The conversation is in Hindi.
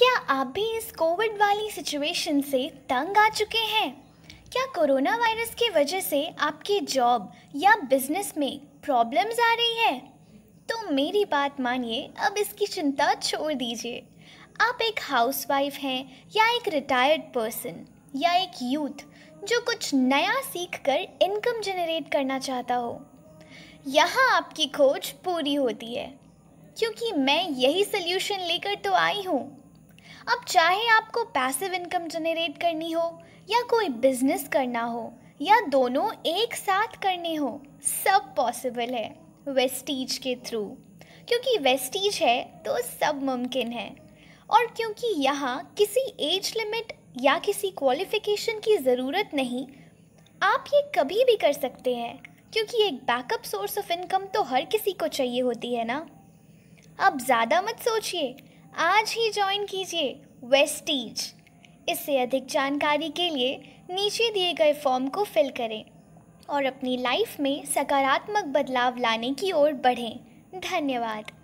क्या आप भी इस कोविड वाली सिचुएशन से तंग आ चुके हैं क्या कोरोना वायरस की वजह से आपकी जॉब या बिजनेस में प्रॉब्लम्स आ रही है तो मेरी बात मानिए अब इसकी चिंता छोड़ दीजिए आप एक हाउसवाइफ हैं या एक रिटायर्ड पर्सन या एक यूथ जो कुछ नया सीख कर इनकम जनरेट करना चाहता हो यहाँ आपकी खोज पूरी होती है क्योंकि मैं यही सोल्यूशन लेकर तो आई हूँ अब चाहे आपको पैसिव इनकम जनरेट करनी हो या कोई बिजनेस करना हो या दोनों एक साथ करने हो सब पॉसिबल है वेस्टीज के थ्रू क्योंकि वेस्टीज है तो सब मुमकिन है और क्योंकि यहाँ किसी एज लिमिट या किसी क्वालिफिकेशन की ज़रूरत नहीं आप ये कभी भी कर सकते हैं क्योंकि एक बैकअप सोर्स ऑफ इनकम तो हर किसी को चाहिए होती है ना आप ज़्यादा मत सोचिए आज ही ज्वाइन कीजिए वेस्टीज इससे अधिक जानकारी के लिए नीचे दिए गए फॉर्म को फिल करें और अपनी लाइफ में सकारात्मक बदलाव लाने की ओर बढ़ें धन्यवाद